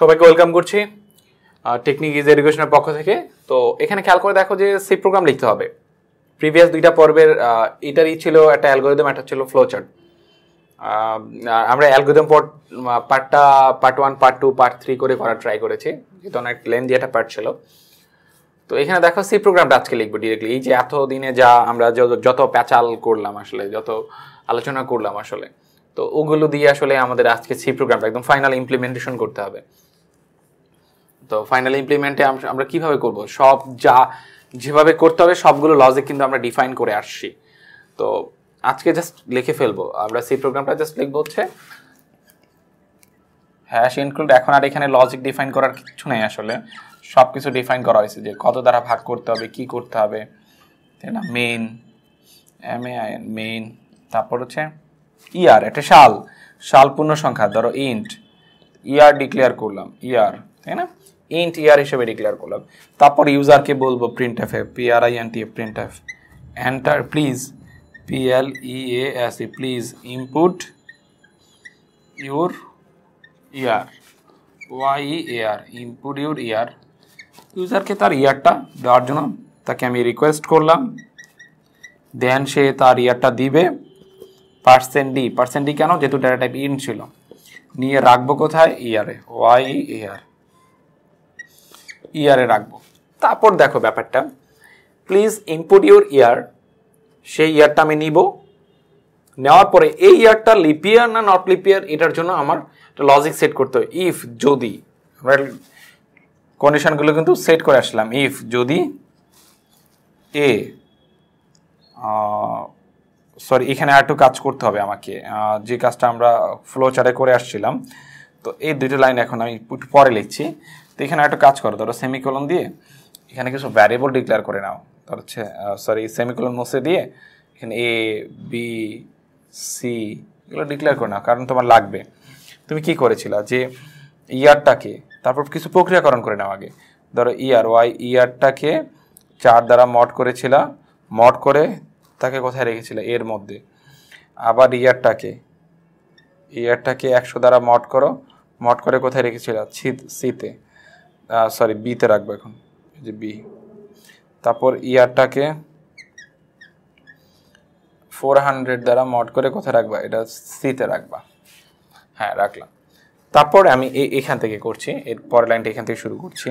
সবাইকে ওয়েলকাম করছি technique is এডুকেশনের পক্ষ থেকে তো এখানে খেয়াল করে দেখো যে সি প্রোগ্রাম লিখতে হবে প্রিভিয়াস দুইটা পর্বের এটারই ছিল একটা অ্যালগোরিদম একটা ছিল ফ্লোচার্ট আমরা অ্যালগোরিদম পার্টটা part one part two part three করে করার ট্রাই করেছি যেহেতু অনেক লেন্দি একটা পার্ট ছিল তো এখানে দেখো সি প্রোগ্রামটা আজকে লিখবো ডিরেক্টলি এই যে এত দিনে যা আমরা যত প্যাচাল করলাম আসলে যত আলোচনা করলাম আসলে তো ওগুলো দিয়ে আসলে আমাদের আজকে সি প্রোগ্রামটা একদম ফাইনাল ইমপ্লিমেন্টেশন করতে হবে তো ফাইনাল ইমপ্লিমেন্টে আমরা কিভাবে করব সব যা যেভাবে করতে হবে সবগুলো লজিক কিন্তু আমরা ডিফাইন করে আসছি তো আজকে জাস্ট লিখে ফেলবো আমরা সি প্রোগ্রামটা জাস্ট লিখবো হচ্ছে হ্যাশ ইনক্লুড এখন আর এখানে লজিক ডিফাইন করার কিছু নেই আসলে সব কিছু ডিফাইন করা হয়েছে যে কত দ্বারা ভাগ করতে হবে কি করতে হবে তাই না main M A I N main তারপর হচ্ছে ইয়ার e এটা শাল শাল পূর্ণ সংখ্যা ধরো ইন্ট ইয়ার ডিক্লেয়ার করলাম ইয়ার e তাই না ইন্ট ইয়ার er হিসেবে ডিক্লেয়ার করলাম তারপর ইউজারকে বলবো print F P R I N T F print F enter please P L E A S E please input your year Y year input your year ইউজারকে তার ইয়ারটা দেওয়ার জন্য তাকে আমি রিকোয়েস্ট করলাম দেন সে তার ইয়ারটা দিবে পার্সেন্ট ডি পার্সেন্ট ডি কেন যেহেতু ডেটা টাইপ ইন ছিল নিয়ে রাখবো কোথায় ইয়ারে ওয়াই ইয়ার ইয়ারে রাখবো তারপর দেখো ব্যাপারটা প্লিজ ইনপুট ইউর ইয়ার সেই ইয়ারটা আমি নিব নেওয়ার পরে এই ইয়ারটা লিপিয়ার না নট লিপিয়ার এটার জন্য আমার একটা লজিক সেট করতে হয় ইফ যদি কন্ডিশনগুলো কিন্তু সেট করে আসলাম ইফ যদি এ সরি এখানে আরেকটু কাজ করতে হবে আমাকে যে কাজটা আমরা ফ্লো চারে করে আসছিলাম তো এই দুইটা লাইন এখন আমি একটু পরে লিখছি তো এখানে একটা কাজ করো ধরো সেমিকোলন দিয়ে এখানে কিছু ভ্যারিয়েবল ডিক্লেয়ার করে নাও ধরো সরি সেমিকোলন মুছে দিয়ে এখানে এ বি সি এগুলো ডিক্লেয়ার করে নাও কারণ তোমার লাগবে তুমি কি করেছিল যে ইয়ারটাকে তারপর কিছু প্রক্রিয়াকরণ করে নাও আগে ধরো ইয়ার ওয়াই ইয়ারটাকে চার দ্বারা মট করেছিল মট করে তাকে কোথায় রেখেছিল এর মধ্যে আবার ইয়ারটাকে ইয়ারটাকে একশো দ্বারা মট করো মট করে কোথায় রেখেছিল সিতে সরি বিতে রাখবো এখন যে বি তারপর ইয়ারটাকে ফোর হান্ড্রেড দ্বারা মড করে কোথায় রাখবা এটা সিতে রাখবা হ্যাঁ রাখলাম তারপর আমি এখান থেকে করছি এর পরের লাইনটা এখান থেকে শুরু করছি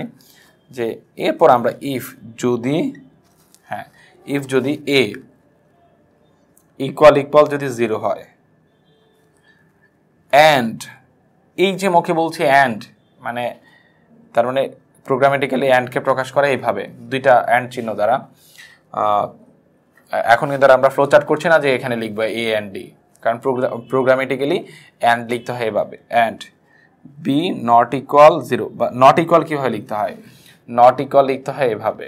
যে এরপর আমরা ইফ যদি হ্যাঁ ইফ যদি এ ইকুয়াল ইকুয়াল যদি জিরো হয় অ্যান্ড এই যে মুখে বলছি অ্যান্ড মানে তার মানে প্রোগ্রামেটিক্যালি অ্যান্ডকে প্রকাশ করে এইভাবে দুইটা অ্যান্ড চিহ্ন দ্বারা এখন কিন্তু আমরা ফ্লোচার্ট করছি না যে এখানে লিখবো এ অ্যান্ড ডি কারণ প্রোগ্রামেটিক্যালি অ্যান্ড লিখতে হয় এভাবে and B not equal zero বা নট ইকুয়াল কীভাবে লিখতে হয় নট ইকুয়াল লিখতে হয় এভাবে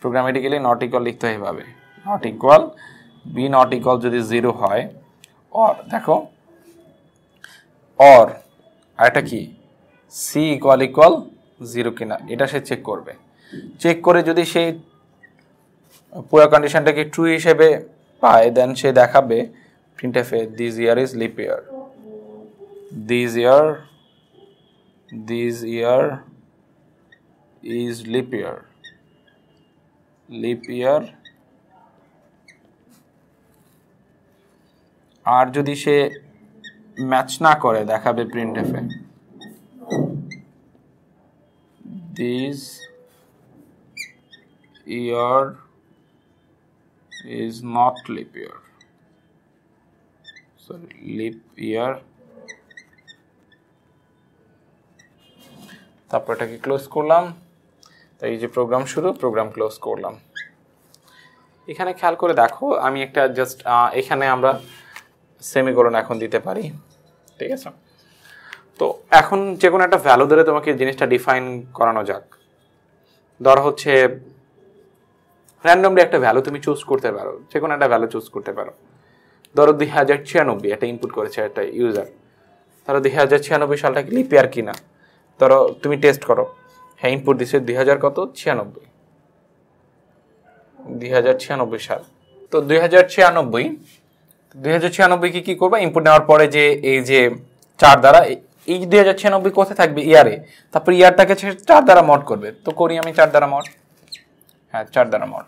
প্রোগ্রামেটিক্যালি নট ইকুয়াল লিখতে হয় এভাবে not equal B not equal যদি জিরো হয় অর দেখো অর আর এটা কি সি ইকুয়াল ইকুয়াল জিরো কিনা এটা সে চেক করবে চেক করে যদি সেই পুরো কন্ডিশনটাকে ট্রু হিসেবে পায় দেন সে দেখাবে print F this year is leap year this year this year is leap year leap year আর যদি সে ম্যাচ না করে দেখাবে প্রিন্ট এফে this year is not leap year sorry leap year তারপর এটাকে ক্লোজ করলাম তাই যে প্রোগ্রাম শুরু প্রোগ্রাম ক্লোজ করলাম এখানে খেয়াল করে দেখো আমি একটা জাস্ট এখানে আমরা সেমিকোলন এখন দিতে পারি ঠিক আছে তো এখন যে কোনো একটা ভ্যালু ধরে তোমাকে জিনিসটা ডিফাইন করানো যাক ধর হচ্ছে র্যান্ডমলি একটা ভ্যালু তুমি চুজ করতে পারো যে কোনো একটা ভ্যালু চুজ করতে পারো ধরো দুই হাজার ছিয়ানব্বই একটা ইনপুট করেছে একটা ইউজার ধরো দুই হাজার ছিয়ানব্বই সালটা কি লিপিয়ার কিনা ধরো তুমি টেস্ট করো হ্যাঁ ইনপুট দিছে দুই হাজার কত ছিয়ানব্বই দুই হাজার ছিয়ানব্বই সাল তো দুই হাজার ছিয়ানব্বই দুই হাজার ছিয়ানব্বই কি কী করবে ইনপুট নেওয়ার পরে যে এই যে চার দ্বারা এই দুই হাজার ছিয়ানব্বই কোথায় থাকবে ইয়ারে তারপর ইয়ারটাকে চার দ্বারা মট করবে তো করি আমি চার দ্বারা মট হ্যাঁ চার দ্বারা মট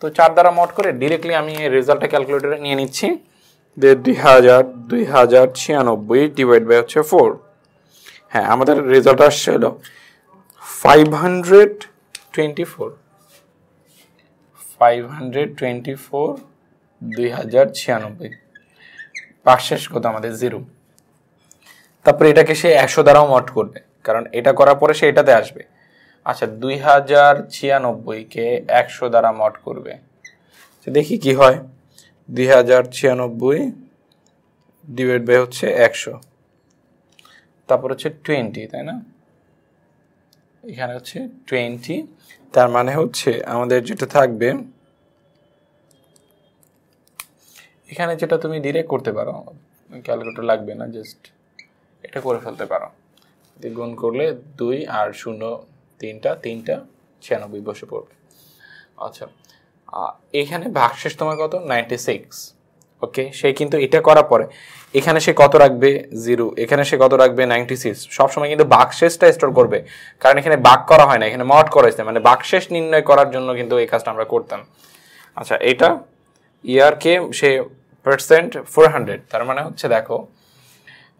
তো চার দ্বারা মট করে ডিরেক্টলি আমি রেজাল্টটা ক্যালকুলেটরে নিয়ে নিচ্ছি যে দুই হাজার দুই হাজার ছিয়ানব্বই ডিভাইড বাই হচ্ছে ফোর হ্যাঁ আমাদের রেজাল্ট আসছে হলো five hundred twenty four five hundred twenty four দুই হাজার ছিয়ানব্বই পাশ শেষ কত আমাদের জিরো তারপরে এটাকে সে একশো দ্বারাও মট করবে কারণ এটা করার পরে সে এটাতে আসবে আচ্ছা দুই হাজার ছিয়ানব্বইকে একশো দ্বারা মট করবে আচ্ছা, দেখি কি হয় দুই হাজার ছিয়ানব্বই ডিভাইড বাই হচ্ছে একশো তারপর হচ্ছে টোয়েন্টি তাই না এখানে হচ্ছে টোয়েন্টি তার মানে হচ্ছে আমাদের যেটা থাকবে এখানে যেটা তুমি ডিরেক্ট করতে পারো ক্যালকুলেটর লাগবে না জাস্ট এটা করে ফেলতে পারো গুণ করলে দুই আর শূন্য তিনটা তিনটা ছিয়ানব্বই বসে পড়বে আচ্ছা এখানে ভাগশেষ তোমার কত নাইনটি সিক্স ওকে সে কিন্তু এটা করার পরে এখানে সে কত রাখবে জিরো এখানে সে কত রাখবে নাইনটি সিক্স সবসময় কিন্তু বাকশেষটা স্টোর করবে কারণ এখানে বাক করা হয় না এখানে মট করা হয়েছে মানে বাকশেষ নির্ণয় করার জন্য কিন্তু এই কাজটা আমরা করতাম আচ্ছা এটা ইয়ারকে সে পার্সেন্ট ফোর হান্ড্রেড তার মানে হচ্ছে দেখো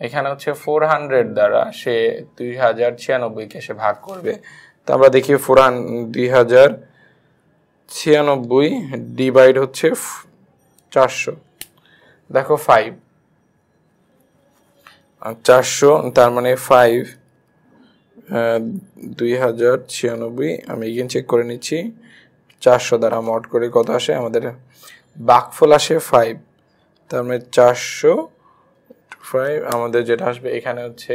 এখানে হচ্ছে ফোর হান্ড্রেড দ্বারা সে দুই হাজার ছিয়ানব্বইকে সে ভাগ করবে তো আমরা দেখি ফোর দুই হাজার ছিয়ানব্বই ডিভাইড হচ্ছে চারশো দেখো ফাইভ চারশো তার মানে ফাইভ দুই হাজার ছিয়ানব্বই আমি এগেন চেক করে নিচ্ছি চারশো দ্বারা মট করে কত আসে আমাদের বাকফল আসে ফাইভ তার মানে চারশো ফাইভ আমাদের যেটা আসবে এখানে হচ্ছে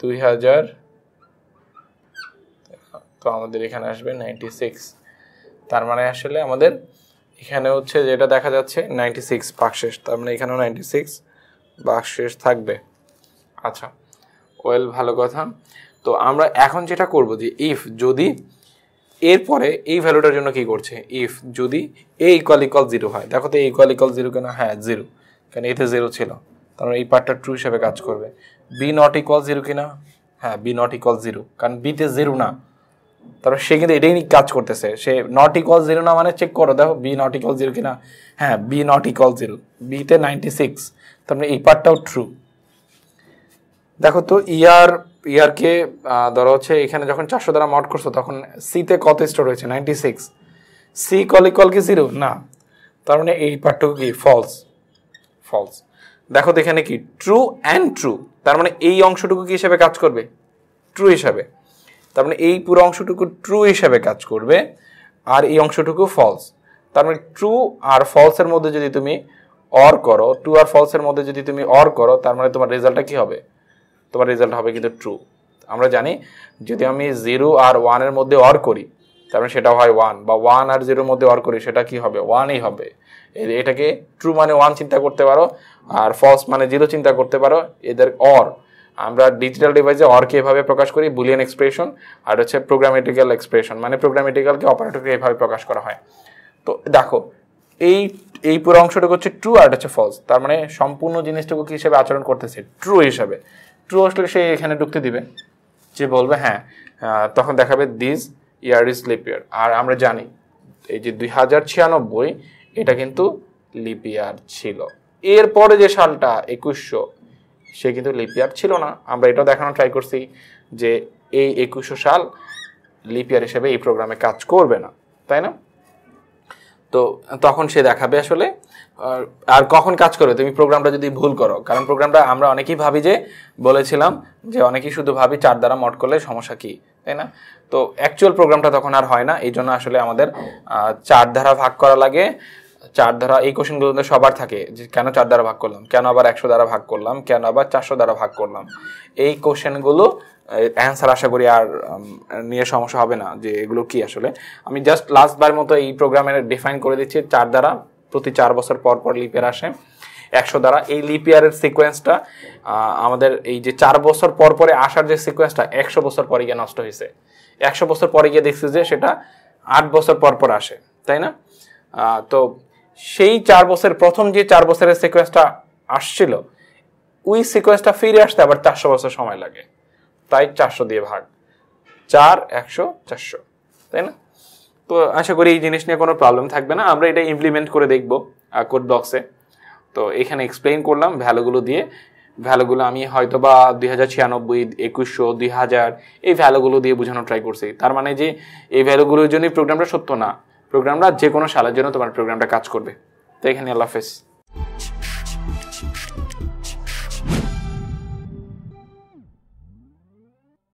দুই হাজার তো আমাদের এখানে আসবে নাইনটি সিক্স তার মানে আসলে আমাদের এখানে হচ্ছে যেটা দেখা যাচ্ছে নাইনটি সিক্স বাকশেষ তার মানে এখানেও নাইনটি সিক্স বাকশেষ থাকবে আচ্ছা ওয়েল ভালো কথা তো আমরা এখন যেটা করব যে ইফ যদি এরপরে এই ভ্যালুটার জন্য কি করছে ইফ যদি এ ইকুয়াল ইকুয়াল জিরো হয় দেখো তো এ ইকুয়াল ইকুয়াল জিরো কেন হ্যাঁ জিরো কেন এতে জিরো ছিল কারণ এই পার্টটা ট্রু হিসেবে কাজ করবে বি নট ইকুয়াল জিরো কিনা হ্যাঁ বি নট ইকুয়াল জিরো কারণ বিতে জিরো না তারপর সে কিন্তু এটাই কাজ করতেছে সে নট ইকুয়াল জিরো না মানে চেক করো দেখো বি নট ইকুয়াল জিরো কিনা হ্যাঁ বি নট ইকুয়াল জিরো বিতে নাইনটি সিক্স তারপরে এই পার্টটাও ট্রু দেখো তো ইয়ার e ইয়ারকে e ধরো হচ্ছে এখানে যখন চারশো দ্বারা মট করছো তখন সিতে কত স্টোর হয়েছে নাইনটি সিক্স সি কল ইকল কি জিরো না তার মানে এই পার্টটুকু কি ফলস ফলস দেখো তো এখানে কি ট্রু অ্যান্ড ট্রু তার মানে এই অংশটুকু কি হিসাবে কাজ করবে ট্রু হিসাবে তার মানে এই পুরো অংশটুকু ট্রু হিসাবে কাজ করবে আর এই অংশটুকু ফলস তার মানে ট্রু আর ফলসের মধ্যে যদি তুমি অর করো ট্রু আর ফলসের মধ্যে যদি তুমি অর করো তার মানে তোমার রেজাল্টটা কী হবে তোমার রেজাল্ট হবে কিন্তু ট্রু আমরা জানি যদি আমি জিরো আর ওয়ানের মধ্যে অর করি তার মানে সেটা হয় ওয়ান বা ওয়ান আর জিরোর মধ্যে অর করি সেটা কি হবে ওয়ানই হবে এটাকে ট্রু মানে ওয়ান চিন্তা করতে পারো আর ফলস মানে জিরো চিন্তা করতে পারো এদের অর আমরা ডিজিটাল ডিভাইসে অরকে এভাবে প্রকাশ করি বুলিয়ান এক্সপ্রেশন আর হচ্ছে প্রোগ্রামেটিক্যাল এক্সপ্রেশন মানে প্রোগ্রামেটিক্যালকে অপারেটরকে এভাবে প্রকাশ করা হয় তো দেখো এই এই পুরো অংশটুকু হচ্ছে ট্রু আর হচ্ছে ফলস তার মানে সম্পূর্ণ জিনিসটুকু কী হিসেবে আচরণ করতেছে ট্রু হিসাবে ট্রু আসলে সে এখানে ঢুকতে দিবে যে বলবে হ্যাঁ তখন দেখাবে this year is leap year আর আমরা জানি এই যে দুই হাজার ছিয়ানব্বই এটা কিন্তু লিপিয়ার ছিল এরপরে যে সালটা একুশশো সে কিন্তু লিপিয়ার ছিল না আমরা এটাও দেখানো ট্রাই করছি যে এই একুশশো সাল লিপিয়ার হিসেবে এই প্রোগ্রামে কাজ করবে না তাই না তো তখন সে দেখাবে আসলে আর কখন কাজ করবে তুমি প্রোগ্রামটা যদি ভুল করো কারণ প্রোগ্রামটা আমরা অনেকেই ভাবি যে বলেছিলাম যে অনেকেই শুধু ভাবি চার দ্বারা মট করলে সমস্যা কী তাই না তো অ্যাকচুয়াল প্রোগ্রামটা তখন আর হয় না এই জন্য আসলে আমাদের চার ধারা ভাগ করা লাগে চার ধারা এই কোশ্চেনগুলো সবার থাকে যে কেন চার দ্বারা ভাগ করলাম কেন আবার একশো দ্বারা ভাগ করলাম কেন আবার চারশো দ্বারা ভাগ করলাম এই কোশ্চেনগুলো অ্যান্সার আশা করি আর নিয়ে সমস্যা হবে না যে এগুলো কি আসলে আমি জাস্ট বার মতো এই প্রোগ্রামের ডিফাইন করে দিচ্ছি চার দ্বারা প্রতি চার বছর পর পর লিপিয়ার আসে একশো দ্বারা এই লিপিয়ারের সিকোয়েন্সটা আমাদের এই যে চার বছর পর পরে আসার যে সিকোয়েন্সটা একশো বছর পরে গিয়ে নষ্ট হয়েছে একশো বছর পরে গিয়ে দেখছি যে সেটা আট বছর পর পর আসে তাই না তো সেই চার বছর প্রথম যে চার বছরের সিকোয়েন্সটা আসছিল ওই সিকোয়েন্সটা ফিরে আসতে আবার চারশো বছর সময় লাগে তাই চারশো দিয়ে ভাগ চার একশো চারশো তাই না তো আশা করি এই জিনিস নিয়ে কোনো প্রবলেম থাকবে না আমরা এটা ইমপ্লিমেন্ট করে দেখব কোড বক্সে তো এখানে এক্সপ্লেন করলাম ভ্যালুগুলো দিয়ে ভ্যালুগুলো আমি হয়তো বা দুই হাজার ছিয়ানব্বই একুশশো দুই হাজার এই ভ্যালুগুলো দিয়ে বোঝানো ট্রাই করছি তার মানে যে এই ভ্যালুগুলোর জন্যই প্রোগ্রামটা সত্য না প্রোগ্রামটা যে কোনো সালের জন্য তোমার প্রোগ্রামটা কাজ করবে তো এখানে আল্লাহ হাফেজ